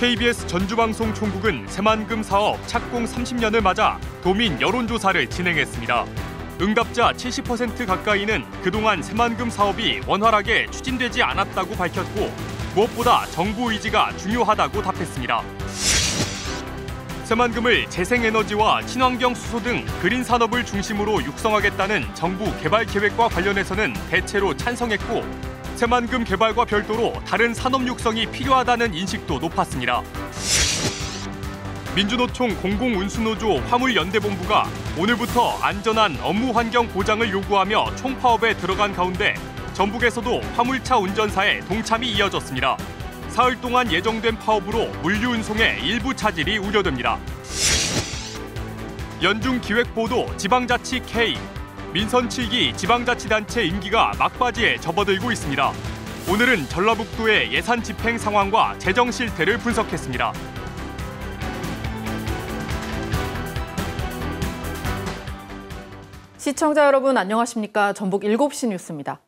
KBS 전주방송 총국은 새만금 사업 착공 30년을 맞아 도민 여론조사를 진행했습니다. 응답자 70% 가까이는 그동안 새만금 사업이 원활하게 추진되지 않았다고 밝혔고 무엇보다 정부 의지가 중요하다고 답했습니다. 쇠만금을 재생에너지와 친환경 수소 등 그린 산업을 중심으로 육성하겠다는 정부 개발 계획과 관련해서는 대체로 찬성했고 쇠만금 개발과 별도로 다른 산업 육성이 필요하다는 인식도 높았습니다. 민주노총 공공운수노조 화물연대본부가 오늘부터 안전한 업무 환경 보장을 요구하며 총파업에 들어간 가운데 전북에서도 화물차 운전사의 동참이 이어졌습니다. 사흘 동안 예정된 파업으로 물류 운송에 일부 차질이 우려됩니다. 연중 기획보도 지방자치 K 민선 7기 지방자치단체 임기가 막바지에 접어들고 있습니다. 오늘은 전라북도의 예산 집행 상황과 재정 실태를 분석했습니다. 시청자 여러분 안녕하십니까? 전북 7시 뉴스입니다.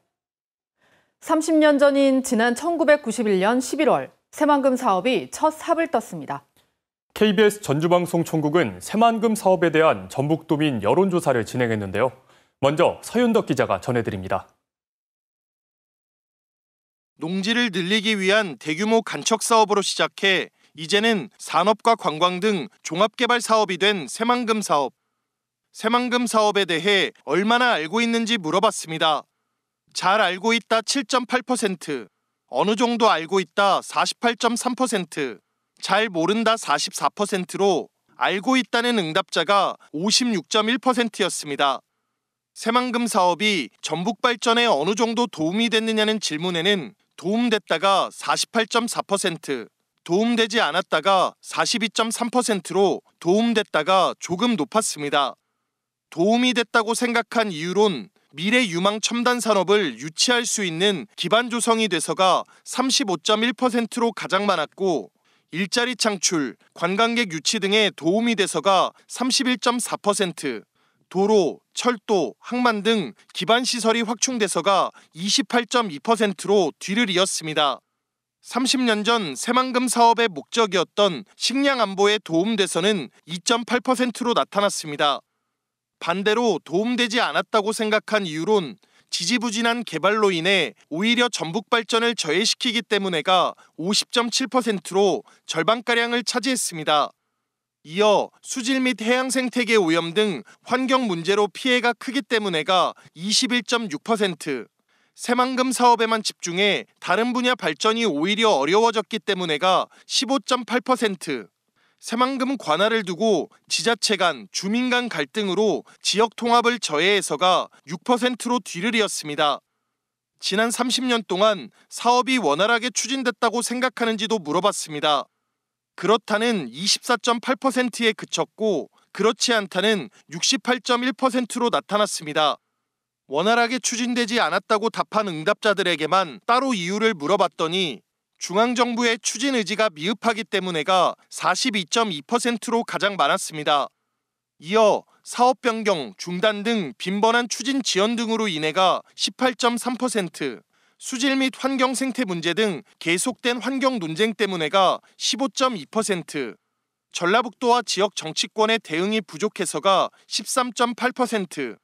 30년 전인 지난 1991년 11월 새만금 사업이 첫 삽을 떴습니다. KBS 전주방송 총국은 새만금 사업에 대한 전북도민 여론조사를 진행했는데요. 먼저 서윤덕 기자가 전해드립니다. 농지를 늘리기 위한 대규모 간척 사업으로 시작해 이제는 산업과 관광 등 종합개발 사업이 된 새만금 사업. 새만금 사업에 대해 얼마나 알고 있는지 물어봤습니다. 잘 알고 있다 7.8%, 어느 정도 알고 있다 48.3%, 잘 모른다 44%로 알고 있다는 응답자가 56.1%였습니다. 새만금 사업이 전북 발전에 어느 정도 도움이 됐느냐는 질문에는 도움됐다가 48.4%, 도움되지 않았다가 42.3%로 도움됐다가 조금 높았습니다. 도움이 됐다고 생각한 이유론 미래 유망 첨단 산업을 유치할 수 있는 기반 조성이 돼서가 35.1%로 가장 많았고 일자리 창출, 관광객 유치 등에 도움이 돼서가 31.4%, 도로, 철도, 항만 등 기반 시설이 확충돼서가 28.2%로 뒤를 이었습니다. 30년 전 새만금 사업의 목적이었던 식량 안보에 도움돼서는 2.8%로 나타났습니다. 반대로 도움되지 않았다고 생각한 이유론 지지부진한 개발로 인해 오히려 전북 발전을 저해시키기 때문에가 50.7%로 절반가량을 차지했습니다. 이어 수질 및 해양 생태계 오염 등 환경 문제로 피해가 크기 때문에가 21.6%, 새만금 사업에만 집중해 다른 분야 발전이 오히려 어려워졌기 때문에가 15.8%, 새만금 관할을 두고 지자체 간, 주민 간 갈등으로 지역 통합을 저해해서가 6%로 뒤를 이었습니다. 지난 30년 동안 사업이 원활하게 추진됐다고 생각하는지도 물어봤습니다. 그렇다는 24.8%에 그쳤고 그렇지 않다는 68.1%로 나타났습니다. 원활하게 추진되지 않았다고 답한 응답자들에게만 따로 이유를 물어봤더니 중앙정부의 추진 의지가 미흡하기 때문에가 42.2%로 가장 많았습니다. 이어 사업 변경, 중단 등 빈번한 추진 지연 등으로 인해가 18.3%, 수질 및 환경 생태 문제 등 계속된 환경 논쟁 때문에가 15.2%, 전라북도와 지역 정치권의 대응이 부족해서가 13.8%,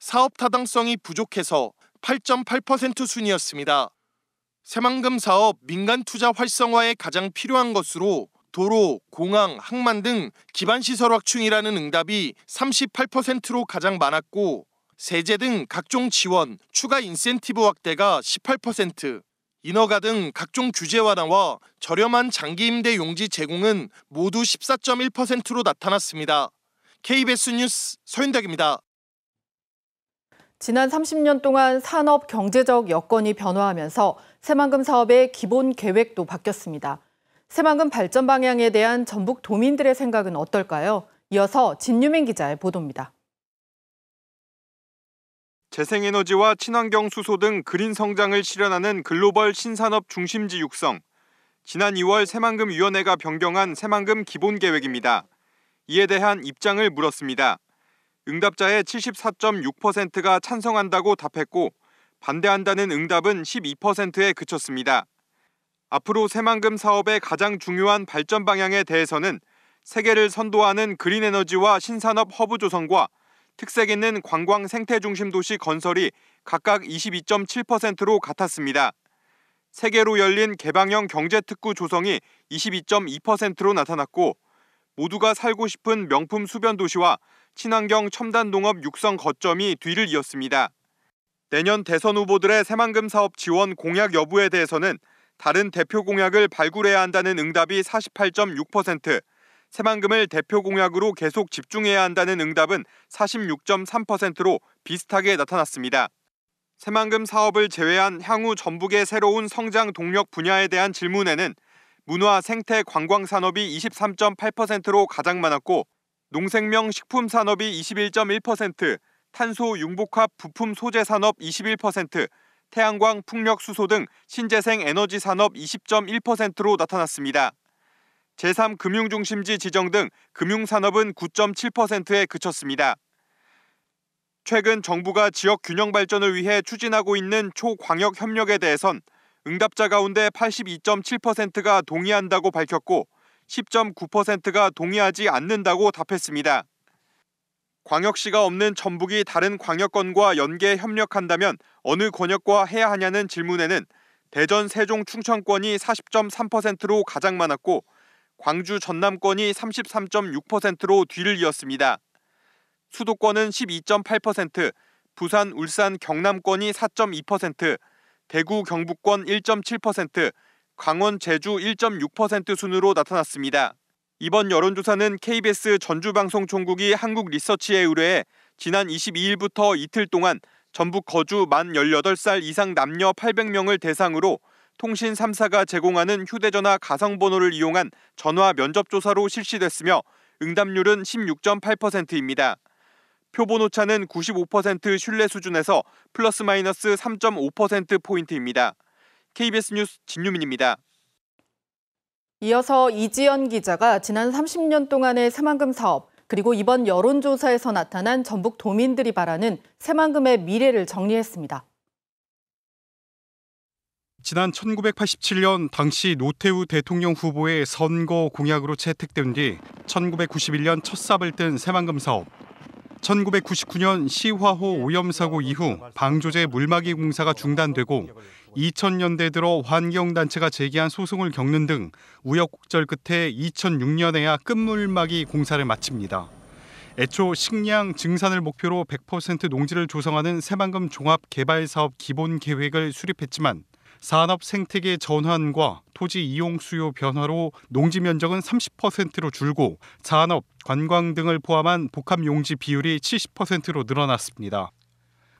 사업 타당성이 부족해서 8.8% 순이었습니다. 새만금 사업 민간 투자 활성화에 가장 필요한 것으로 도로, 공항, 항만 등 기반시설 확충이라는 응답이 38%로 가장 많았고 세제 등 각종 지원, 추가 인센티브 확대가 18%, 인허가 등 각종 규제 완화와 저렴한 장기 임대 용지 제공은 모두 14.1%로 나타났습니다. KBS 뉴스 서윤덕입니다. 지난 30년 동안 산업 경제적 여건이 변화하면서 새만금 사업의 기본 계획도 바뀌었습니다. 새만금 발전 방향에 대한 전북 도민들의 생각은 어떨까요? 이어서 진유민 기자의 보도입니다. 재생에너지와 친환경 수소 등 그린 성장을 실현하는 글로벌 신산업 중심지 육성. 지난 2월 새만금위원회가 변경한 새만금 기본 계획입니다. 이에 대한 입장을 물었습니다. 응답자의 74.6%가 찬성한다고 답했고 반대한다는 응답은 12%에 그쳤습니다. 앞으로 새만금 사업의 가장 중요한 발전 방향에 대해서는 세계를 선도하는 그린 에너지와 신산업 허브 조성과 특색 있는 관광 생태 중심 도시 건설이 각각 22.7%로 같았습니다. 세계로 열린 개방형 경제 특구 조성이 22.2%로 나타났고 모두가 살고 싶은 명품 수변 도시와 친환경 첨단 농업 육성 거점이 뒤를 이었습니다. 내년 대선 후보들의 새만금 사업 지원 공약 여부에 대해서는 다른 대표 공약을 발굴해야 한다는 응답이 48.6%, 새만금을 대표 공약으로 계속 집중해야 한다는 응답은 46.3%로 비슷하게 나타났습니다. 새만금 사업을 제외한 향후 전북의 새로운 성장 동력 분야에 대한 질문에는 문화 생태 관광 산업이 23.8%로 가장 많았고 농생명 식품 산업이 21.1%, 탄소 융복합 부품 소재 산업 21%, 태양광 풍력 수소 등 신재생 에너지 산업 20.1%로 나타났습니다. 제3 금융중심지 지정 등 금융산업은 9.7%에 그쳤습니다. 최근 정부가 지역 균형 발전을 위해 추진하고 있는 초광역 협력에 대해선 응답자 가운데 82.7%가 동의한다고 밝혔고 10.9%가 동의하지 않는다고 답했습니다. 광역시가 없는 전북이 다른 광역권과 연계 협력한다면 어느 권역과 해야 하냐는 질문에는 대전, 세종, 충청권이 40.3%로 가장 많았고 광주, 전남권이 33.6%로 뒤를 이었습니다. 수도권은 12.8%, 부산, 울산, 경남권이 4.2%, 대구, 경북권 1.7%, 강원, 제주 1.6% 순으로 나타났습니다. 이번 여론조사는 KBS 전주방송총국이 한국리서치에 의뢰해 지난 22일부터 이틀 동안 전북 거주 만 18살 이상 남녀 800명을 대상으로 통신 3사가 제공하는 휴대전화 가상번호를 이용한 전화 면접조사로 실시됐으며 응답률은 16.8%입니다. 표본오차는 95% 신뢰 수준에서 플러스 마이너스 3.5%포인트입니다. KBS 뉴스 진유민입니다. 이어서 이지연 기자가 지난 30년 동안의 새만금 사업 그리고 이번 여론조사에서 나타난 전북 도민들이 바라는 새만금의 미래를 정리했습니다. 지난 1987년 당시 노태우 대통령 후보의 선거 공약으로 채택된 뒤 1991년 첫 삽을 뜬 새만금 사업. 1999년 시화호 오염 사고 이후 방조제 물막이 공사가 중단되고 2000년대 들어 환경단체가 제기한 소송을 겪는 등 우여곡절 끝에 2006년에야 끝물막이 공사를 마칩니다. 애초 식량 증산을 목표로 100% 농지를 조성하는 새만금 종합개발사업 기본 계획을 수립했지만 산업 생태계 전환과 토지 이용 수요 변화로 농지 면적은 30%로 줄고 산업, 관광 등을 포함한 복합 용지 비율이 70%로 늘어났습니다.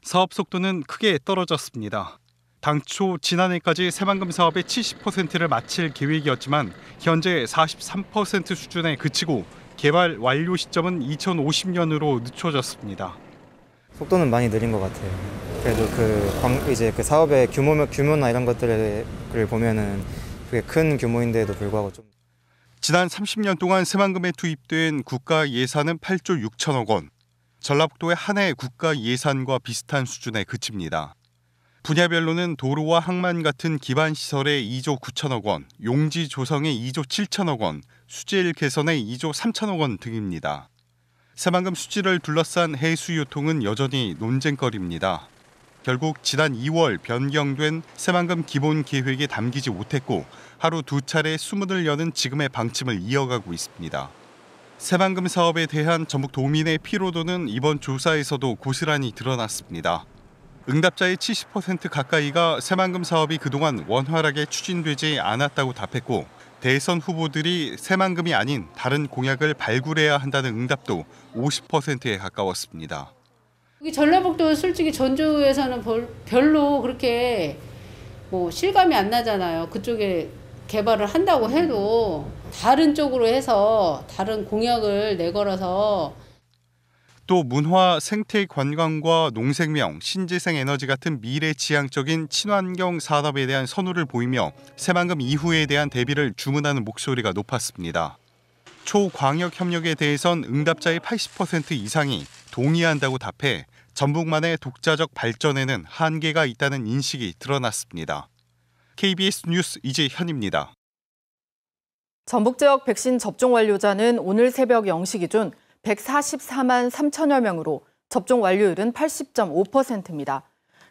사업 속도는 크게 떨어졌습니다. 당초 지난해까지 새만금 사업의 70%를 마칠 계획이었지만 현재 43% 수준에 그치고 개발 완료 시점은 2050년으로 늦춰졌습니다. 속도는 많이 느린 것 같아요. 그래도 그 이제 그 사업의 규모 규모나 이런 것들을 보면은 그게 큰 규모인데도 불구하고 좀 지난 30년 동안 새만금에 투입된 국가 예산은 8조 6천억 원. 전라북도의 한 해 국가 예산과 비슷한 수준에 그칩니다. 분야별로는 도로와 항만 같은 기반 시설에 2조 9천억 원, 용지 조성에 2조 7천억 원, 수질 개선에 2조 3천억 원 등입니다. 새만금 수질을 둘러싼 해수 유통은 여전히 논쟁거리입니다. 결국 지난 2월 변경된 새만금 기본 계획에 담기지 못했고 하루 두 차례 수문을 여는 지금의 방침을 이어가고 있습니다. 새만금 사업에 대한 전북 도민의 피로도는 이번 조사에서도 고스란히 드러났습니다. 응답자의 70% 가까이가 새만금 사업이 그동안 원활하게 추진되지 않았다고 답했고 대선 후보들이 새만금이 아닌 다른 공약을 발굴해야 한다는 응답도 50%에 가까웠습니다. 전라북도 솔직히 전주에서는 별로 그렇게 뭐 실감이 안 나잖아요. 그쪽에 개발을 한다고 해도 다른 쪽으로 해서 다른 공약을 내걸어서 또 문화, 생태 관광과 농생명, 신재생 에너지 같은 미래 지향적인 친환경 산업에 대한 선호를 보이며 새만금 이후에 대한 대비를 주문하는 목소리가 높았습니다. 초광역 협력에 대해선 응답자의 80% 이상이 동의한다고 답해 전북만의 독자적 발전에는 한계가 있다는 인식이 드러났습니다. KBS 뉴스 이재현입니다. 전북 지역 백신 접종 완료자는 오늘 새벽 0시 기준 144만 3천여 명으로 접종 완료율은 80.5%입니다.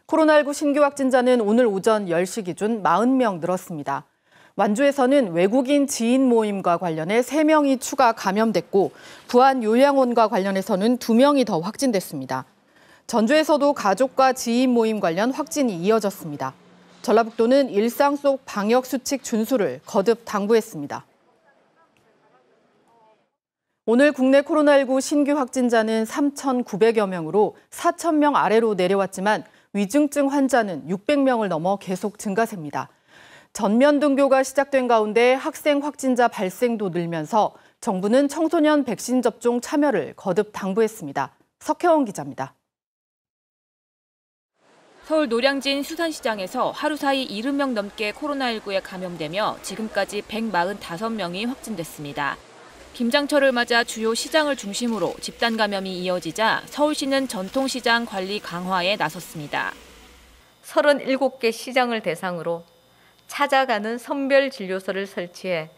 코로나19 신규 확진자는 오늘 오전 10시 기준 40명 늘었습니다. 완주에서는 외국인 지인 모임과 관련해 3명이 추가 감염됐고 부안 요양원과 관련해서는 2명이 더 확진됐습니다. 전주에서도 가족과 지인 모임 관련 확진이 이어졌습니다. 전라북도는 일상 속 방역 수칙 준수를 거듭 당부했습니다. 오늘 국내 코로나19 신규 확진자는 3,900여 명으로 4,000명 아래로 내려왔지만 위중증 환자는 600명을 넘어 계속 증가세입니다. 전면 등교가 시작된 가운데 학생 확진자 발생도 늘면서 정부는 청소년 백신 접종 참여를 거듭 당부했습니다. 석혜원 기자입니다. 서울 노량진 수산시장에서 하루 사이 70명 넘게 코로나19에 감염되며 지금까지 145명이 확진됐습니다. 김장철을 맞아 주요 시장을 중심으로 집단 감염이 이어지자 서울시는 전통시장 관리 강화에 나섰습니다. 37개 시장을 대상으로 찾아가는 선별 진료소를 설치해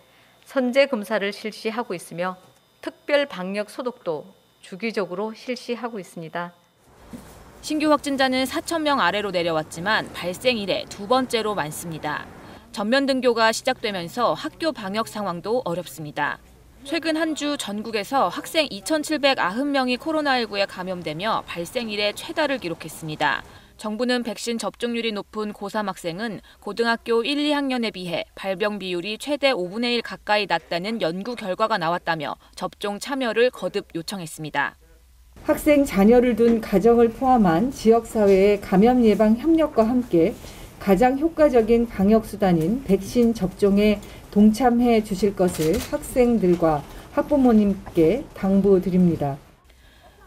선제 검사를 실시하고 있으며 특별 방역 소독도 주기적으로 실시하고 있습니다. 신규 확진자는 4천 명 아래로 내려왔지만 발생 이래 두 번째로 많습니다. 전면 등교가 시작되면서 학교 방역 상황도 어렵습니다. 최근 한 주 전국에서 학생 2,790명이 코로나19에 감염되며 발생일에 최다를 기록했습니다. 정부는 백신 접종률이 높은 고3 학생은 고등학교 1, 2학년에 비해 발병 비율이 최대 5분의 1 가까이 낮다는 연구 결과가 나왔다며 접종 참여를 거듭 요청했습니다. 학생 자녀를 둔 가정을 포함한 지역사회의 감염 예방 협력과 함께 가장 효과적인 방역수단인 백신 접종에 동참해 주실 것을 학생들과 학부모님께 당부드립니다.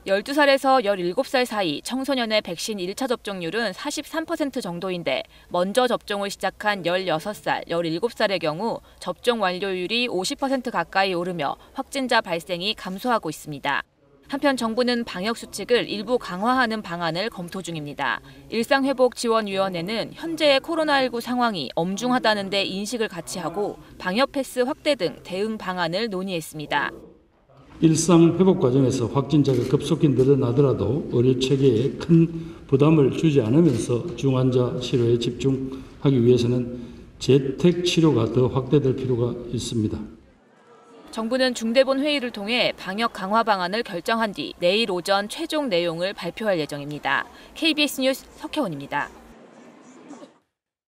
12살에서 17살 사이 청소년의 백신 1차 접종률은 43% 정도인데 먼저 접종을 시작한 16살, 17살의 경우 접종 완료율이 50% 가까이 오르며 확진자 발생이 감소하고 있습니다. 한편 정부는 방역 수칙을 일부 강화하는 방안을 검토 중입니다. 일상회복지원위원회는 현재의 코로나19 상황이 엄중하다는 데 인식을 같이 하고 방역 패스 확대 등 대응 방안을 논의했습니다. 일상 회복 과정에서 확진자가 급속히 늘어나더라도 의료 체계에 큰 부담을 주지 않으면서 중환자 치료에 집중하기 위해서는 재택 치료가 더 확대될 필요가 있습니다. 정부는 중대본 회의를 통해 방역 강화 방안을 결정한 뒤 내일 오전 최종 내용을 발표할 예정입니다. KBS 뉴스 석혜원입니다.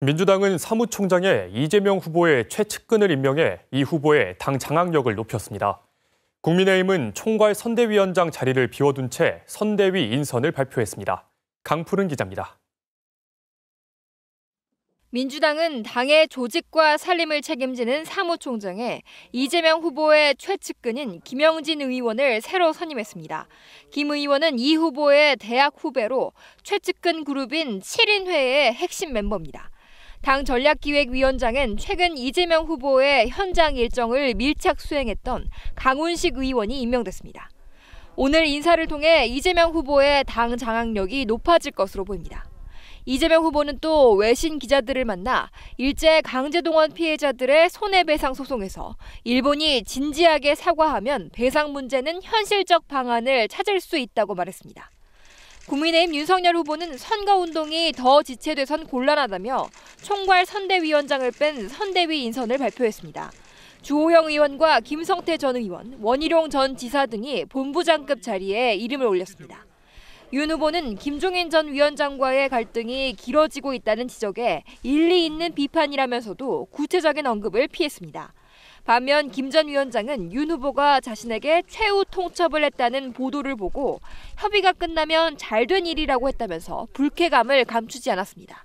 민주당은 사무총장에 이재명 후보의 최측근을 임명해 이 후보의 당 장악력을 높였습니다. 국민의힘은 총괄 선대위원장 자리를 비워둔 채 선대위 인선을 발표했습니다. 강푸른 기자입니다. 민주당은 당의 조직과 살림을 책임지는 사무총장에 이재명 후보의 최측근인 김영진 의원을 새로 선임했습니다. 김 의원은 이 후보의 대학 후배로 최측근 그룹인 7인회의 핵심 멤버입니다. 당 전략기획위원장은 최근 이재명 후보의 현장 일정을 밀착 수행했던 강훈식 의원이 임명됐습니다. 오늘 인사를 통해 이재명 후보의 당 장악력이 높아질 것으로 보입니다. 이재명 후보는 또 외신 기자들을 만나 일제 강제동원 피해자들의 손해배상 소송에서 일본이 진지하게 사과하면 배상 문제는 현실적 방안을 찾을 수 있다고 말했습니다. 국민의힘 윤석열 후보는 선거운동이 더 지체돼선 곤란하다며 총괄 선대위원장을 뺀 선대위 인선을 발표했습니다. 주호영 의원과 김성태 전 의원, 원희룡 전 지사 등이 본부장급 자리에 이름을 올렸습니다. 윤 후보는 김종인 전 위원장과의 갈등이 길어지고 있다는 지적에 일리 있는 비판이라면서도 구체적인 언급을 피했습니다. 반면 김 전 위원장은 윤 후보가 자신에게 최후 통첩을 했다는 보도를 보고 협의가 끝나면 잘 된 일이라고 했다면서 불쾌감을 감추지 않았습니다.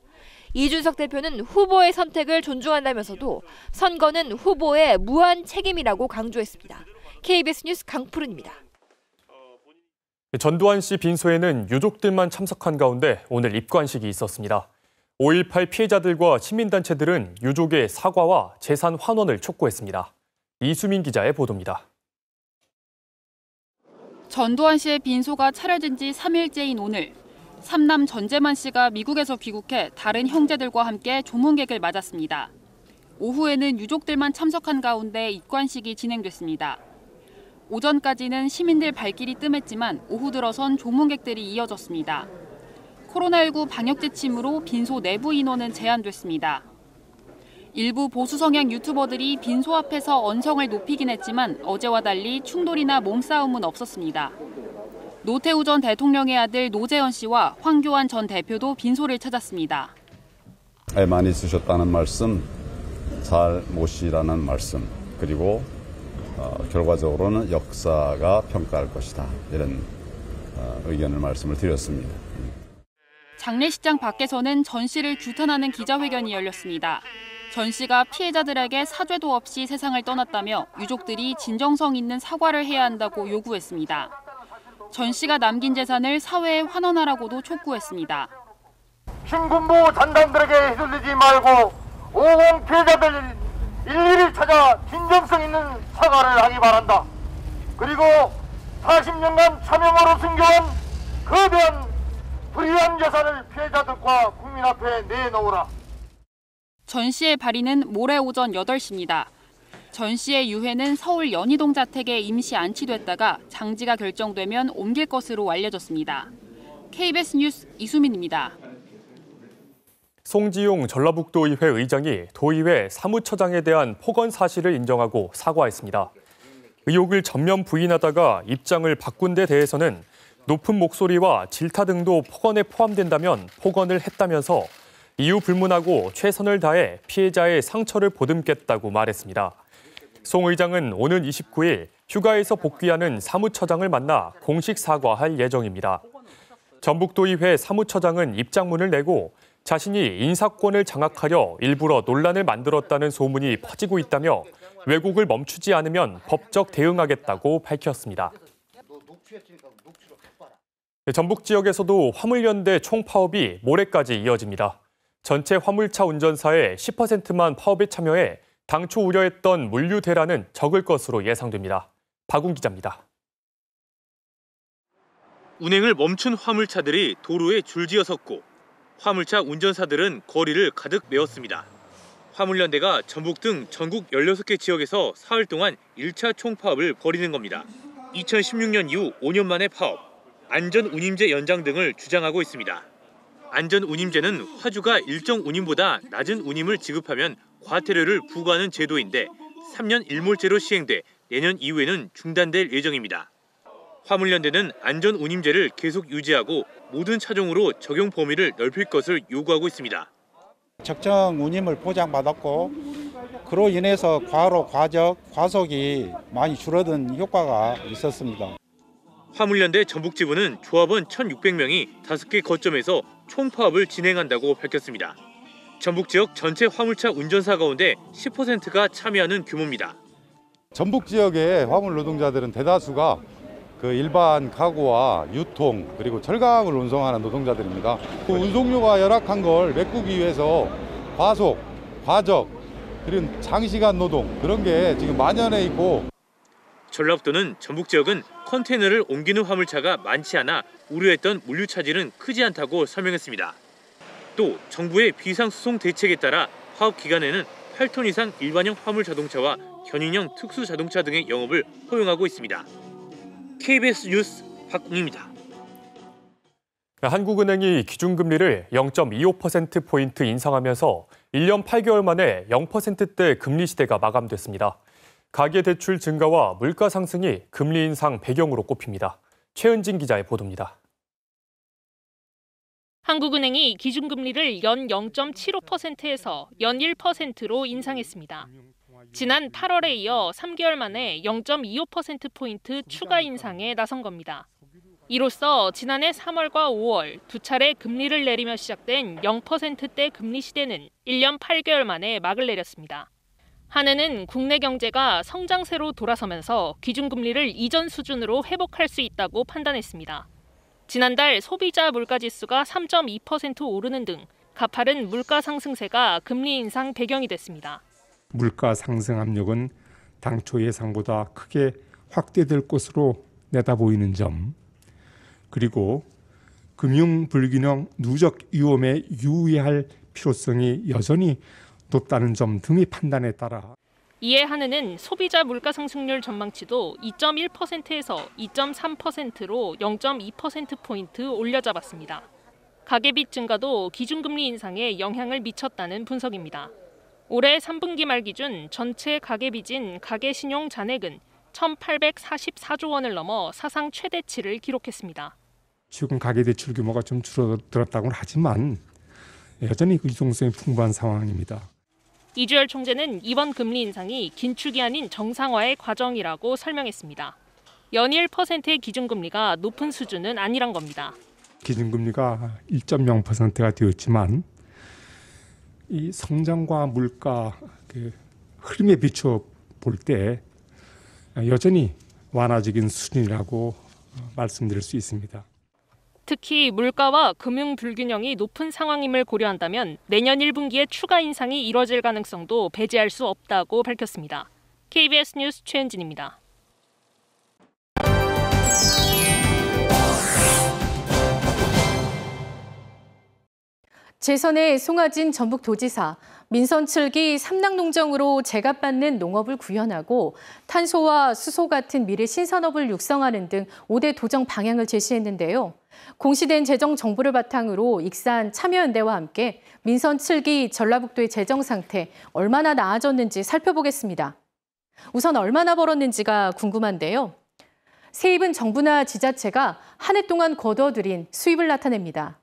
이준석 대표는 후보의 선택을 존중한다면서도 선거는 후보의 무한 책임이라고 강조했습니다. KBS 뉴스 강프른입니다. 전두환 씨 빈소에는 유족들만 참석한 가운데 오늘 입관식이 있었습니다. 5.18 피해자들과 시민단체들은 유족의 사과와 재산 환원을 촉구했습니다. 이수민 기자의 보도입니다. 전두환 씨의 빈소가 차려진 지 3일째인 오늘 삼남 전재만 씨가 미국에서 귀국해 다른 형제들과 함께 조문객을 맞았습니다. 오후에는 유족들만 참석한 가운데 입관식이 진행됐습니다. 오전까지는 시민들 발길이 뜸했지만 오후 들어선 조문객들이 이어졌습니다. 코로나19 방역 지침으로 빈소 내부 인원은 제한됐습니다. 일부 보수 성향 유튜버들이 빈소 앞에서 언성을 높이긴 했지만 어제와 달리 충돌이나 몸싸움은 없었습니다. 노태우 전 대통령의 아들 노재현 씨와 황교안 전 대표도 빈소를 찾았습니다. 많이 쓰셨다는 말씀, 잘 모시라는 말씀, 그리고 어, 결과적으로는 역사가 평가할 것이다. 이런 어, 의견을 말씀을 드렸습니다. 장례식장 밖에서는 전 씨를 규탄하는 기자회견이 열렸습니다. 전 씨가 피해자들에게 사죄도 없이 세상을 떠났다며 유족들이 진정성 있는 사과를 해야 한다고 요구했습니다. 전 씨가 남긴 재산을 사회에 환원하라고도 촉구했습니다. 신군부 잔당들에게 휘둘리지 말고 오공 피해자들 일일이 찾아 진정성 있는 사과를 하기 바란다. 그리고 40년간 차명으로 숨겨온 거대한 불의한 재산을 피해자들과 국민 앞에 내놓으라. 전 씨의 발의는 모레 오전 8시입니다. 전 씨의 유해는 서울 연희동 자택에 임시 안치됐다가 장지가 결정되면 옮길 것으로 알려졌습니다. KBS 뉴스 이수민입니다. 송지용 전라북도의회 의장이 도의회 사무처장에 대한 폭언 사실을 인정하고 사과했습니다. 의혹을 전면 부인하다가 입장을 바꾼 데 대해서는 높은 목소리와 질타 등도 폭언에 포함된다면 폭언을 했다면서 이유 불문하고 최선을 다해 피해자의 상처를 보듬겠다고 말했습니다. 송 의장은 오는 29일 휴가에서 복귀하는 사무처장을 만나 공식 사과할 예정입니다. 전북도의회 사무처장은 입장문을 내고 자신이 인사권을 장악하려 일부러 논란을 만들었다는 소문이 퍼지고 있다며 왜곡을 멈추지 않으면 법적 대응하겠다고 밝혔습니다. 전북 지역에서도 화물연대 총파업이 모레까지 이어집니다. 전체 화물차 운전사의 10%만 파업에 참여해 당초 우려했던 물류 대란은 적을 것으로 예상됩니다. 박웅 기자입니다. 운행을 멈춘 화물차들이 도로에 줄지어 섰고 화물차 운전사들은 거리를 가득 메웠습니다. 화물연대가 전북 등 전국 16개 지역에서 사흘 동안 1차 총파업을 벌이는 겁니다. 2016년 이후 5년 만에 파업, 안전운임제 연장 등을 주장하고 있습니다. 안전운임제는 화주가 일정 운임보다 낮은 운임을 지급하면 과태료를 부과하는 제도인데 3년 일몰제로 시행돼 내년 이후에는 중단될 예정입니다. 화물연대는 안전운임제를 계속 유지하고 모든 차종으로 적용 범위를 넓힐 것을 요구하고 있습니다. 적정 운임을 보장받았고 그로 인해서 과로, 과적, 과속이 많이 줄어든 효과가 있었습니다. 화물연대 전북지부는 조합원 1,600명이 5개 거점에서 총파업을 진행한다고 밝혔습니다. 전북 지역 전체 화물차 운전사 가운데 10%가 참여하는 규모입니다. 전북 지역의 화물 노동자들은 대다수가 그 일반 가구와 유통 그리고 철강을 운송하는 노동자들입니다. 그 운송료가 열악한 걸 메꾸기 위해서 과속, 과적, 그리고 장시간 노동 그런 게 지금 만연해 있고 전라북도는 전북 지역은 컨테이너를 옮기는 화물차가 많지 않아 우려했던 물류 차질은 크지 않다고 설명했습니다. 또 정부의 비상수송 대책에 따라 파업 기간에는 8톤 이상 일반형 화물 자동차와 견인형 특수 자동차 등의 영업을 허용하고 있습니다. KBS 뉴스 박웅입니다. 그 한국은행이 기준금리를 0.25%포인트 인상하면서 1년 8개월 만에 0%대 금리 시대가 마감됐습니다. 가계대출 증가와 물가 상승이 금리 인상 배경으로 꼽힙니다. 최은진 기자의 보도입니다. 한국은행이 기준금리를 연 0.75%에서 연 1%로 인상했습니다. 지난 8월에 이어 3개월 만에 0.25%포인트 추가 인상에 나선 겁니다. 이로써 지난해 3월과 5월 두 차례 금리를 내리며 시작된 0%대 금리 시대는 1년 8개월 만에 막을 내렸습니다. 한해는 국내 경제가 성장세로 돌아서면서 기준금리를 이전 수준으로 회복할 수 있다고 판단했습니다. 지난달 소비자 물가지수가 3.2% 오르는 등 가파른 물가 상승세가 금리 인상 배경이 됐습니다. 물가 상승 압력은 당초 예상보다 크게 확대될 것으로 내다보이는 점, 그리고 금융 불균형 누적 위험에 유의할 필요성이 여전히 높다는 점 등의 판단에 따라 이에 한은은 소비자 물가 상승률 전망치도 2.1%에서 2.3%로 0.2% 포인트 올려 잡았습니다. 가계빚 증가도 기준금리 인상에 영향을 미쳤다는 분석입니다. 올해 3분기 말 기준 전체 가계빚인 가계신용 잔액은 1,844조 원을 넘어 사상 최대치를 기록했습니다. 지금 가계대출 규모가 좀 줄어들었다고는 하지만 여전히 유동성이 그 풍부한 상황입니다. 이주열 총재는 이번 금리 인상이 긴축이 아닌 정상화의 과정이라고 설명했습니다. 연일 퍼센트의 기준금리가 높은 수준은 아니란 겁니다. 기준금리가 1.0%가 되었지만 이 성장과 물가 그 흐름에 비춰볼때 여전히 완화적인 수준이라고 어, 말씀드릴 수 있습니다. 특히 물가와 금융 불균형이 높은 상황임을 고려한다면 내년 1분기에 추가 인상이 이뤄질 가능성도 배제할 수 없다고 밝혔습니다. KBS 뉴스 최은진입니다. 재선의 송하진 전북도지사, 민선 7기 삼낭농정으로 제값받는 농업을 구현하고 탄소와 수소 같은 미래 신산업을 육성하는 등 5대 도정 방향을 제시했는데요. 공시된 재정 정보를 바탕으로 익산 참여연대와 함께 민선 7기 전라북도의 재정 상태 얼마나 나아졌는지 살펴보겠습니다. 우선 얼마나 벌었는지가 궁금한데요. 세입은 정부나 지자체가 한 해 동안 거둬들인 수입을 나타냅니다.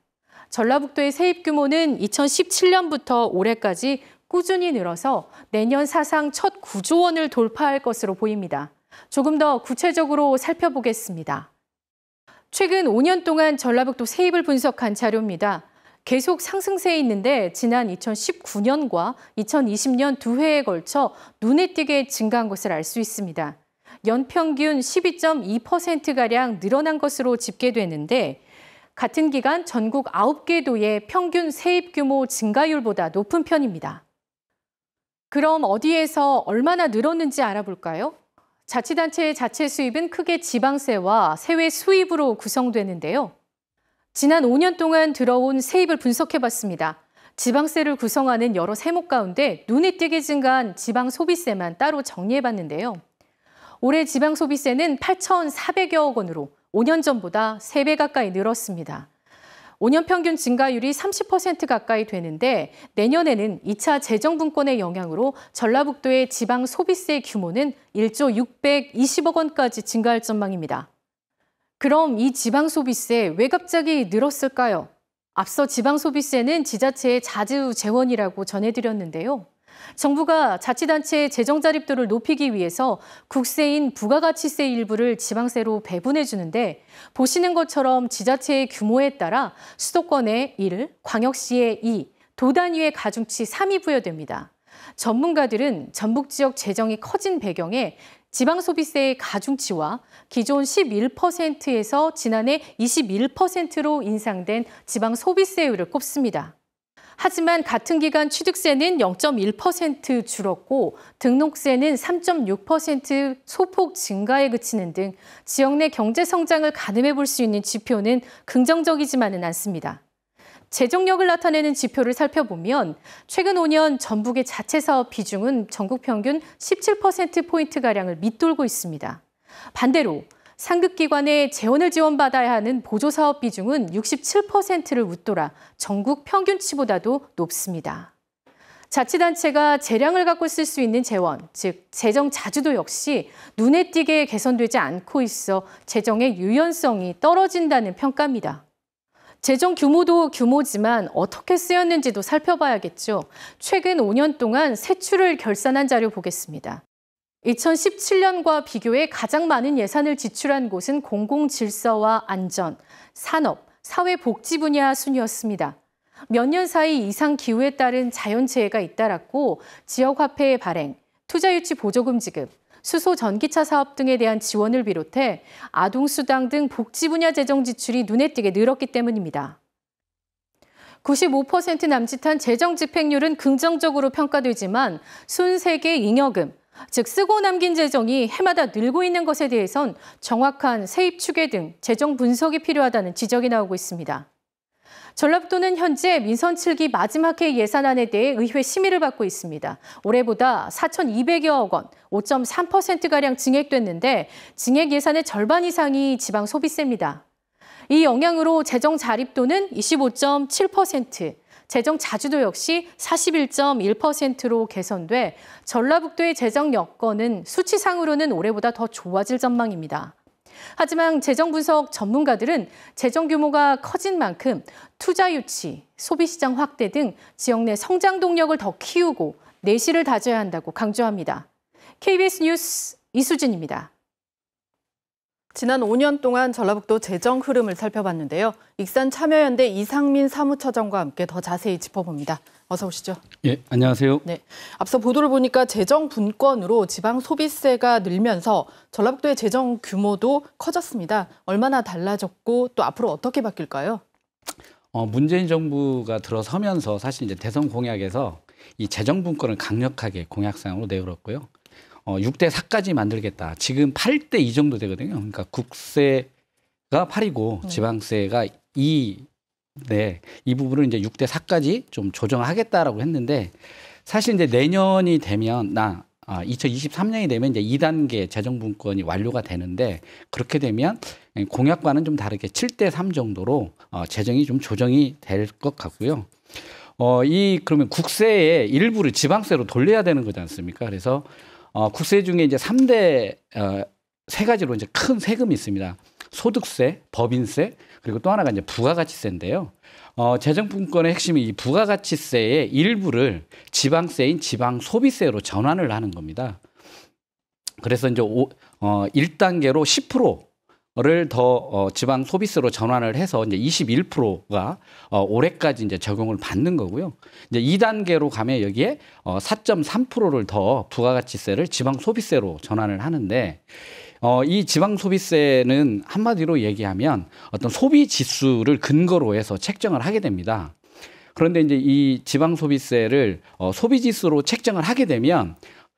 전라북도의 세입 규모는 2017년부터 올해까지 꾸준히 늘어서 내년 사상 첫 9조 원을 돌파할 것으로 보입니다. 조금 더 구체적으로 살펴보겠습니다. 최근 5년 동안 전라북도 세입을 분석한 자료입니다. 계속 상승세에 있는데 지난 2019년과 2020년 두 해에 걸쳐 눈에 띄게 증가한 것을 알 수 있습니다. 연평균 12.2%가량 늘어난 것으로 집계됐는데 같은 기간 전국 9개 도의 평균 세입 규모 증가율보다 높은 편입니다. 그럼 어디에서 얼마나 늘었는지 알아볼까요? 자치단체의 자체 수입은 크게 지방세와 세외 수입으로 구성되는데요. 지난 5년 동안 들어온 세입을 분석해봤습니다. 지방세를 구성하는 여러 세목 가운데 눈에 띄게 증가한 지방 소비세만 따로 정리해봤는데요. 올해 지방 소비세는 8,400여억 원으로 5년 전보다 3배 가까이 늘었습니다. 5년 평균 증가율이 30% 가까이 되는데 내년에는 2차 재정분권의 영향으로 전라북도의 지방 소비세 규모는 1조 620억 원까지 증가할 전망입니다. 그럼 이 지방 소비세 왜 갑자기 늘었을까요? 앞서 지방 소비세는 지자체의 자주 재원이라고 전해드렸는데요. 정부가 자치단체의 재정 자립도를 높이기 위해서 국세인 부가가치세 일부를 지방세로 배분해 주는데 보시는 것처럼 지자체의 규모에 따라 수도권의 1, 광역시에 2, 도 단위의 가중치 3이 부여됩니다. 전문가들은 전북 지역 재정이 커진 배경에 지방 소비세의 가중치와 기존 11%에서 지난해 21%로 인상된 지방 소비세율을 꼽습니다. 하지만 같은 기간 취득세는 0.1% 줄었고 등록세는 3.6% 소폭 증가에 그치는 등 지역 내 경제 성장을 가늠해 볼 수 있는 지표는 긍정적이지만은 않습니다. 재정력을 나타내는 지표를 살펴보면 최근 5년 전북의 자체 사업 비중은 전국 평균 17%포인트가량을 밑돌고 있습니다. 반대로 상급기관의 재원을 지원받아야 하는 보조사업 비중은 67%를 웃돌아 전국 평균치보다도 높습니다. 자치단체가 재량을 갖고 쓸 수 있는 재원, 즉 재정 자주도 역시 눈에 띄게 개선되지 않고 있어 재정의 유연성이 떨어진다는 평가입니다. 재정 규모도 규모지만 어떻게 쓰였는지도 살펴봐야겠죠. 최근 5년 동안 세출을 결산한 자료 보겠습니다. 2017년과 비교해 가장 많은 예산을 지출한 곳은 공공질서와 안전, 산업, 사회복지 분야 순이었습니다. 몇 년 사이 이상 기후에 따른 자연재해가 잇따랐고 지역화폐의 발행, 투자유치 보조금 지급, 수소 전기차 사업 등에 대한 지원을 비롯해 아동수당 등 복지 분야 재정 지출이 눈에 띄게 늘었기 때문입니다. 95% 남짓한 재정 집행률은 긍정적으로 평가되지만 순세계 잉여금, 즉 쓰고 남긴 재정이 해마다 늘고 있는 것에 대해선 정확한 세입 추계 등 재정 분석이 필요하다는 지적이 나오고 있습니다. 전라북도는 현재 민선 7기 마지막 해 예산안에 대해 의회 심의를 받고 있습니다. 올해보다 4,200여억 원, 5.3%가량 증액됐는데 증액 예산의 절반 이상이 지방 소비세입니다. 이 영향으로 재정 자립도는 25.7%, 재정 자주도 역시 41.1%로 개선돼 전라북도의 재정 여건은 수치상으로는 올해보다 더 좋아질 전망입니다. 하지만 재정 분석 전문가들은 재정 규모가 커진 만큼 투자 유치, 소비시장 확대 등 지역 내 성장 동력을 더 키우고 내실을 다져야 한다고 강조합니다. KBS 뉴스 이수진입니다. 지난 5년 동안 전라북도 재정 흐름을 살펴봤는데요. 익산 참여연대 이상민 사무처장과 함께 더 자세히 짚어봅니다. 어서 오시죠. 예, 안녕하세요. 네. 앞서 보도를 보니까 재정 분권으로 지방 소비세가 늘면서 전라북도의 재정 규모도 커졌습니다. 얼마나 달라졌고 또 앞으로 어떻게 바뀔까요? 어, 문재인 정부가 들어서면서 사실 이제 대선 공약에서 이 재정 분권을 강력하게 공약 사항으로 내걸었고요. 어, 6대 4까지 만들겠다. 지금 8대 2 정도 되거든요. 그러니까 국세가 8이고 지방세가 2. 네, 이 부분을 이제 6대 4까지 좀 조정하겠다라고 했는데 사실 이제 내년이 되면 나 아, 2023년이 되면 이제 2단계 재정분권이 완료가 되는데 그렇게 되면 공약과는 좀 다르게 7대 3 정도로 어, 재정이 좀 조정이 될 것 같고요. 어, 이 그러면 국세의 일부를 지방세로 돌려야 되는 거지 않습니까? 그래서 어, 국세 중에 이제 3대 어, 세 가지로 이제 큰 세금이 있습니다. 소득세, 법인세, 그리고 또 하나가 이제 부가가치세인데요. 어, 재정분권의 핵심이 이 부가가치세의 일부를 지방세인 지방소비세로 전환을 하는 겁니다. 그래서 이제 오, 어, 1단계로 10% 를더 어, 지방 소비세로 전환을 해서 이제 21%가 어, 올해까지 이제 적용을 받는 거고요. 이제 2단계로 가면 여기에 어, 4.3%를 더 부가가치세를 지방 소비세로 전환을 하는데 어, 이 지방 소비세는 한마디로 얘기하면 어떤 소비 지수를 근거로 해서 책정을 하게 됩니다. 그런데 이제 이 지방 소비세를 어, 소비 지수로 책정을 하게 되면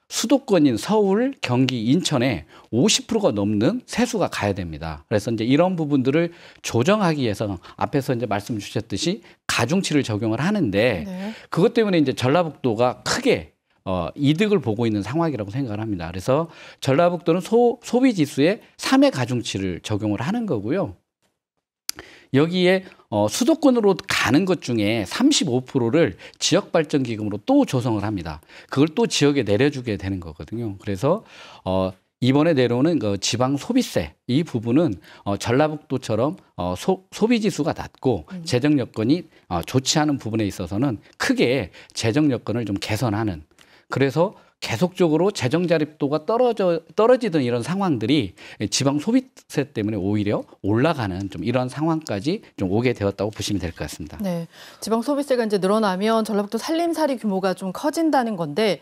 수도권인 서울, 경기, 인천에 50%가 넘는 세수가 가야 됩니다. 그래서 이제 이런 부분들을 조정하기 위해서 앞에서 이제 말씀 주셨듯이 가중치를 적용을 하는데 네. 그것 때문에 이제 전라북도가 크게 어, 이득을 보고 있는 상황이라고 생각을 합니다. 그래서 전라북도는 소, 소비 지수에 3의 가중치를 적용을 하는 거고요. 여기에 어, 수도권으로 가는 것 중에 35%를 지역 발전 기금으로 또 조성을 합니다. 그걸 또 지역에 내려주게 되는 거거든요. 그래서 어, 이번에 내려오는 그 지방 소비세 이 부분은 어, 전라북도처럼 어, 소, 소비 지수가 낮고 음. 재정 여건이 어, 좋지 않은 부분에 있어서는 크게 재정 여건을 좀 개선하는 그래서 계속적으로 재정 자립도가 떨어져 떨어지던 이런 상황들이 지방 소비세 때문에 오히려 올라가는 좀 이런 상황까지 좀 오게 되었다고 보시면 될 것 같습니다. 네, 지방 소비세가 이제 늘어나면 전라북도 살림살이 규모가 좀 커진다는 건데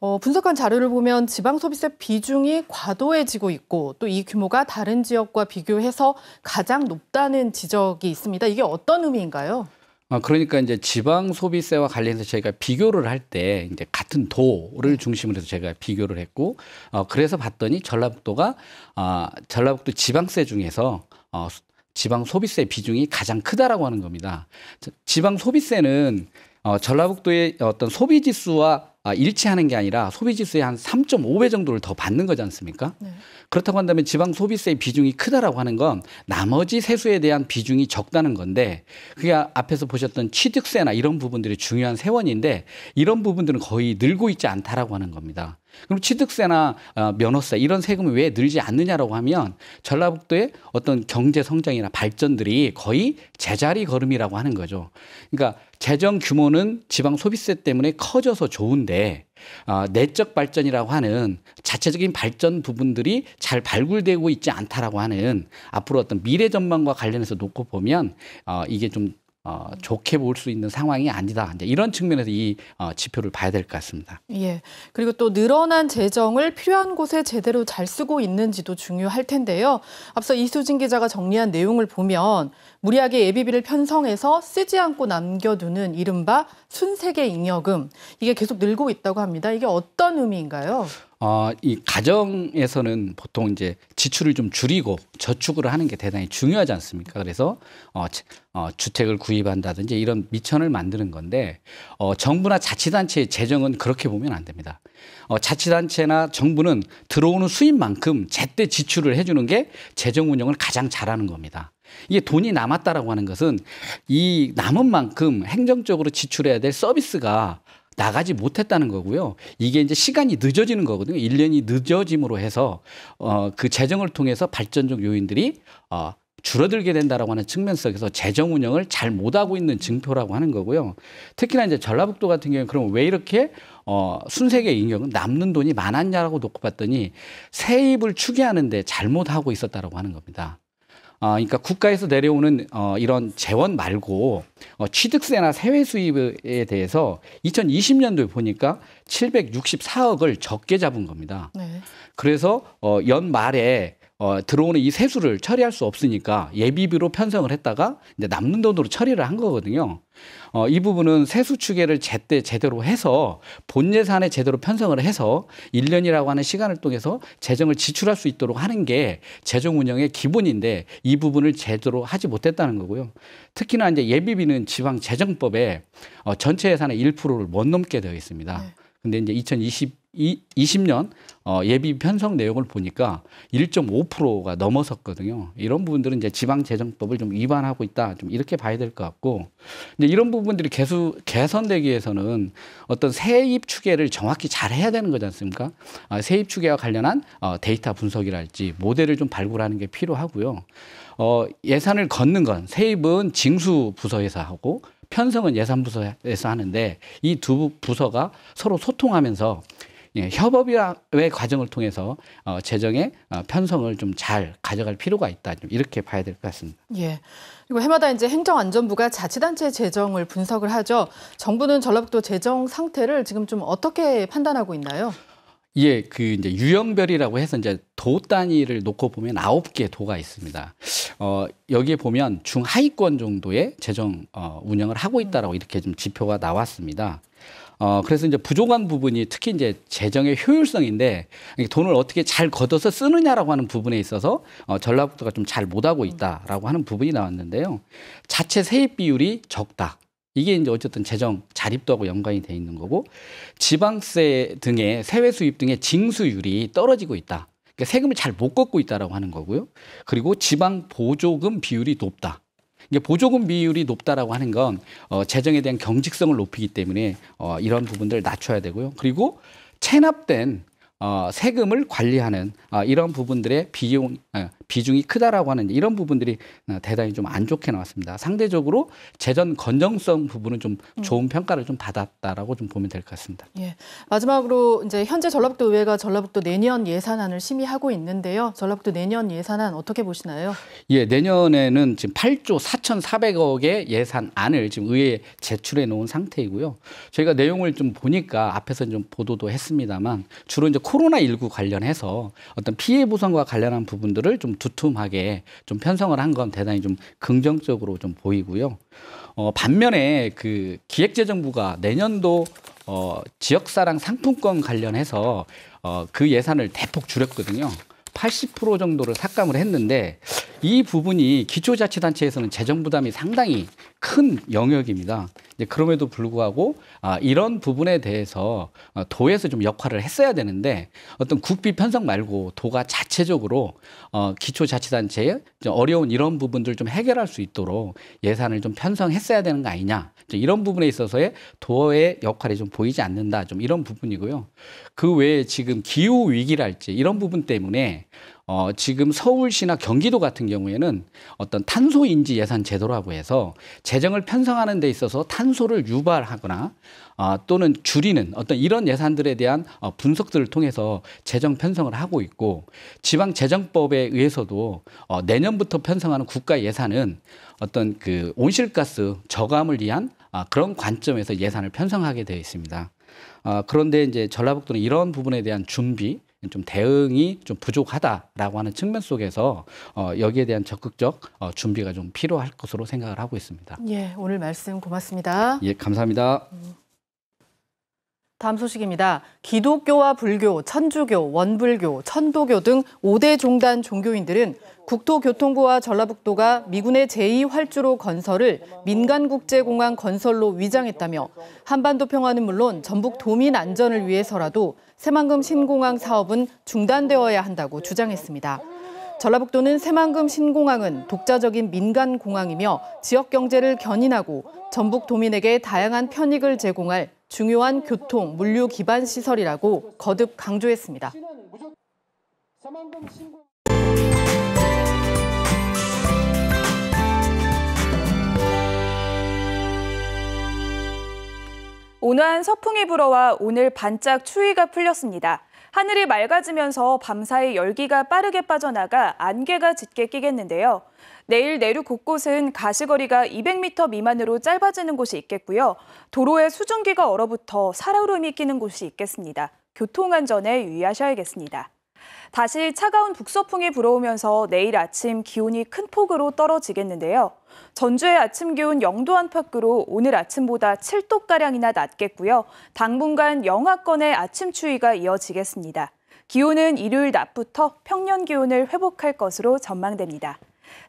어, 분석한 자료를 보면 지방 소비세 비중이 과도해지고 있고 또 이 규모가 다른 지역과 비교해서 가장 높다는 지적이 있습니다. 이게 어떤 의미인가요? 아, 그러니까 이제 지방 소비세와 관련해서 저희가 비교를 할 때 이제 같은 도를 중심으로 해서 제가 비교를 했고 어 그래서 봤더니 전라북도가 아어 전라북도 지방세 중에서 어 지방 소비세 비중이 가장 크다라고 하는 겁니다. 지방 소비세는 어 전라북도의 어떤 소비 지수와 아, 일치하는 게 아니라 소비 지수의 한 3.5배 정도를 더 받는 거지 않습니까? 네. 그렇다고 한다면 지방 소비세의 비중이 크다라고 하는 건 나머지 세수에 대한 비중이 적다는 건데 그게 앞에서 보셨던 취득세나 이런 부분들이 중요한 세원인데 이런 부분들은 거의 늘고 있지 않다라고 하는 겁니다. 그럼 취득세나 어, 면허세 이런 세금이 왜 늘지 않느냐라고 하면 전라북도의 어떤 경제 성장이나 발전들이 거의 제자리 걸음이라고 하는 거죠. 그러니까 재정 규모는 지방 소비세 때문에 커져서 좋은데 어, 내적 발전이라고 하는 자체적인 발전 부분들이 잘 발굴되고 있지 않다라고 하는 앞으로 어떤 미래 전망과 관련해서 놓고 보면 어, 이게 좀 어, 좋게 볼 수 있는 상황이 아니다. 이제 이런 측면에서 이 어, 지표를 봐야 될 것 같습니다. 예. 그리고 또 늘어난 재정을 필요한 곳에 제대로 잘 쓰고 있는지도 중요할 텐데요. 앞서 이수진 기자가 정리한 내용을 보면 무리하게 예비비를 편성해서 쓰지 않고 남겨두는 이른바 순세계 잉여금 이게 계속 늘고 있다고 합니다. 이게 어떤 의미인가요? 어, 이 가정에서는 보통 이제 지출을 좀 줄이고 저축을 하는 게 대단히 중요하지 않습니까? 그래서 어, 어, 주택을 구입한다든지 이런 미천을 만드는 건데 어, 정부나 자치단체의 재정은 그렇게 보면 안 됩니다. 어, 자치단체나 정부는 들어오는 수입만큼 제때 지출을 해주는 게 재정 운영을 가장 잘하는 겁니다. 이게 돈이 남았다라고 하는 것은 이 남은 만큼 행정적으로 지출해야 될 서비스가 나가지 못했다는 거고요. 이게 이제 시간이 늦어지는 거거든요. 1년이 늦어짐으로 해서 어, 그 재정을 통해서 발전적 요인들이 어, 줄어들게 된다라고 하는 측면 속에서 재정 운영을 잘 못하고 있는 증표라고 하는 거고요. 특히나 이제 전라북도 같은 경우는 그럼 왜 이렇게 어, 순세계 인격은 남는 돈이 많았냐라고 놓고 봤더니 세입을 추계하는데 잘못하고 있었다라고 하는 겁니다. 어, 그러니까 국가에서 내려오는 어, 이런 재원 말고 어, 취득세나 세외 수입에 대해서 2020년도에 보니까 764억을 적게 잡은 겁니다. 네. 그래서 어, 연말에 어, 들어오는 이 세수를 처리할 수 없으니까 예비비로 편성을 했다가 이제 남는 돈으로 처리를 한 거거든요. 어, 이 부분은 세수 추계를 제때 제대로 해서 본 예산에 제대로 편성을 해서 1년이라고 하는 시간을 통해서 재정을 지출할 수 있도록 하는 게 재정 운영의 기본인데 이 부분을 제대로 하지 못했다는 거고요. 특히나 이제 예비비는 지방 재정법에 어, 전체 예산의 1%를 못 넘게 되어 있습니다. 네. 근데 이제 2020 20년 어, 예비 편성 내역을 보니까 1.5%가 넘어섰거든요. 이런 부분들은 이제 지방재정법을 좀 위반하고 있다. 좀 이렇게 봐야 될 것 같고, 이제 이런 부분들이 개수, 개선되기 위해서는 어떤 세입 추계를 정확히 잘 해야 되는 거지 않습니까? 아, 세입 추계와 관련한 어, 데이터 분석이랄지 모델을 좀 발굴하는 게 필요하고요. 어, 예산을 걷는 건 세입은 징수 부서에서 하고 편성은 예산부서에서 하는데 이 두 부서가 서로 소통하면서 예, 협업의 과정을 통해서 어, 재정의 어, 편성을 좀 잘 가져갈 필요가 있다. 좀 이렇게 봐야 될 것 같습니다. 예. 그리고 해마다 이제 행정안전부가 자치단체 재정을 분석을 하죠. 정부는 전라북도 재정 상태를 지금 좀 어떻게 판단하고 있나요? 예, 그 이제 유형별이라고 해서 이제 도 단위를 놓고 보면 아홉 개 도가 있습니다. 어, 여기에 보면 중하위권 정도의 재정 어, 운영을 하고 음. 있다라고 이렇게 좀 지표가 나왔습니다. 어, 그래서 이제 부족한 부분이 특히 이제 재정의 효율성인데 돈을 어떻게 잘 걷어서 쓰느냐라고 하는 부분에 있어서 어, 전라북도가 좀 잘 못하고 있다라고 하는 부분이 나왔는데요. 자체 세입 비율이 적다. 이게 이제 어쨌든 재정 자립도하고 연관이 돼 있는 거고 지방세 등의 세외 수입 등의 징수율이 떨어지고 있다. 그러니까 세금을 잘 못 걷고 있다라고 하는 거고요. 그리고 지방 보조금 비율이 높다. 이게 보조금 비율이 높다라고 하는 건 어, 재정에 대한 경직성을 높이기 때문에 어, 이런 부분들을 낮춰야 되고요. 그리고 체납된 어, 세금을 관리하는 어, 이런 부분들의 비용 어, 비중이 크다라고 하는 이런 부분들이 어, 대단히 좀 안 좋게 나왔습니다. 상대적으로 재정 건정성 부분은 좀 음. 좋은 평가를 좀 받았다라고 좀 보면 될 것 같습니다. 예. 마지막으로 이제 현재 전라북도 의회가 전라북도 내년 예산안을 심의하고 있는데요. 전라북도 내년 예산안 어떻게 보시나요? 예, 내년에는 지금 8조 4,400억의 예산안을 지금 의회에 제출해 놓은 상태이고요. 저희가 내용을 좀 보니까 앞에서 좀 보도도 했습니다만 주로 이제 코로나 19 관련해서 어떤 피해 보상과 관련한 부분들을 좀 두툼하게 좀 편성을 한 건 대단히 좀 긍정적으로 좀 보이고요. 어, 반면에 그 기획재정부가 내년도 어, 지역사랑 상품권 관련해서 어, 그 예산을 대폭 줄였거든요. 80% 정도를 삭감을 했는데 이 부분이 기초자치단체에서는 재정 부담이 상당히 큰 영역입니다. 이제 그럼에도 불구하고 아, 이런 부분에 대해서 어, 도에서 좀 역할을 했어야 되는데 어떤 국비 편성 말고 도가 자체적으로 어, 기초자치단체의 어려운 이런 부분들 좀 해결할 수 있도록 예산을 좀 편성했어야 되는 거 아니냐 이런 부분에 있어서의 도의 역할이 좀 보이지 않는다 좀 이런 부분이고요. 그 외에 지금 기후 위기랄지 이런 부분 때문에 어, 지금 서울시나 경기도 같은 경우에는 어떤 탄소 인지 예산 제도라고 해서 재정을 편성하는 데 있어서 탄소를 유발하거나 어, 또는 줄이는 어떤 이런 예산들에 대한 어, 분석들을 통해서 재정 편성을 하고 있고 지방 재정법에 의해서도 어, 내년부터 편성하는 국가 예산은 어떤 그 온실가스 저감을 위한 아, 그런 관점에서 예산을 편성하게 되어 있습니다. 아, 그런데 이제 전라북도는 이런 부분에 대한 준비 좀 대응이 좀 부족하다라고 하는 측면 속에서 어, 여기에 대한 적극적 어, 준비가 좀 필요할 것으로 생각을 하고 있습니다. 예, 오늘 말씀 고맙습니다. 예, 감사합니다. 음. 다음 소식입니다. 기독교와 불교, 천주교, 원불교, 천도교 등 5대 종단 종교인들은 국토교통부와 전라북도가 미군의 제2활주로 건설을 민간국제공항 건설로 위장했다며 한반도 평화는 물론 전북 도민 안전을 위해서라도 새만금 신공항 사업은 중단되어야 한다고 주장했습니다. 전라북도는 새만금 신공항은 독자적인 민간 공항이며 지역 경제를 견인하고 전북 도민에게 다양한 편익을 제공할 중요한 교통, 물류 기반 시설이라고 거듭 강조했습니다. 온화한 서풍이 불어와 오늘 반짝 추위가 풀렸습니다. 하늘이 맑아지면서 밤사이 열기가 빠르게 빠져나가 안개가 짙게 끼겠는데요. 내일 내륙 곳곳은 가시거리가 200m 미만으로 짧아지는 곳이 있겠고요. 도로에 수증기가 얼어붙어 살얼음이 끼는 곳이 있겠습니다. 교통안전에 유의하셔야겠습니다. 다시 차가운 북서풍이 불어오면서 내일 아침 기온이 큰 폭으로 떨어지겠는데요. 전주의 아침 기온 0도 안팎으로 오늘 아침보다 7도가량이나 낮겠고요. 당분간 영하권의 아침 추위가 이어지겠습니다. 기온은 일요일 낮부터 평년 기온을 회복할 것으로 전망됩니다.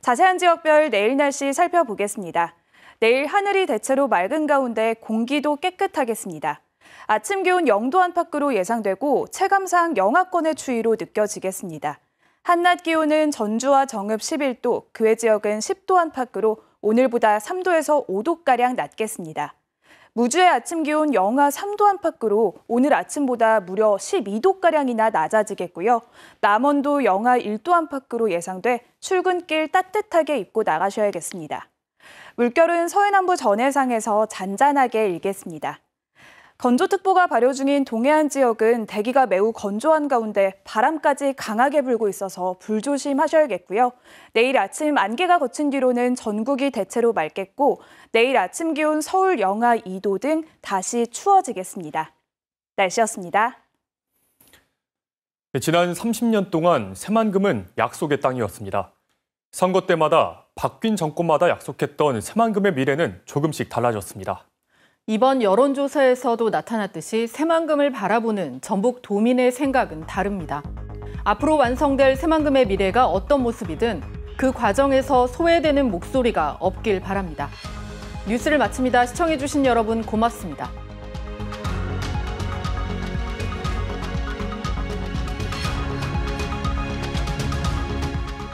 자세한 지역별 내일 날씨 살펴보겠습니다. 내일 하늘이 대체로 맑은 가운데 공기도 깨끗하겠습니다. 아침 기온 0도 안팎으로 예상되고 체감상 영하권의 추위로 느껴지겠습니다. 한낮 기온은 전주와 정읍 11도, 그외 지역은 10도 안팎으로 오늘보다 3도에서 5도가량 낮겠습니다. 무주의 아침 기온 영하 3도 안팎으로 오늘 아침보다 무려 12도가량이나 낮아지겠고요. 남원도 영하 1도 안팎으로 예상돼 출근길 따뜻하게 입고 나가셔야겠습니다. 물결은 서해남부 전해상에서 잔잔하게 일겠습니다. 건조특보가 발효 중인 동해안 지역은 대기가 매우 건조한 가운데 바람까지 강하게 불고 있어서 불조심하셔야겠고요. 내일 아침 안개가 걷힌 뒤로는 전국이 대체로 맑겠고 내일 아침 기온 서울 영하 2도 등 다시 추워지겠습니다. 날씨였습니다. 네, 지난 30년 동안 새만금은 약속의 땅이었습니다. 선거 때마다 바뀐 정권마다 약속했던 새만금의 미래는 조금씩 달라졌습니다. 이번 여론조사에서도 나타났듯이 새만금을 바라보는 전북 도민의 생각은 다릅니다. 앞으로 완성될 새만금의 미래가 어떤 모습이든 그 과정에서 소외되는 목소리가 없길 바랍니다. 뉴스를 마칩니다. 시청해주신 여러분 고맙습니다.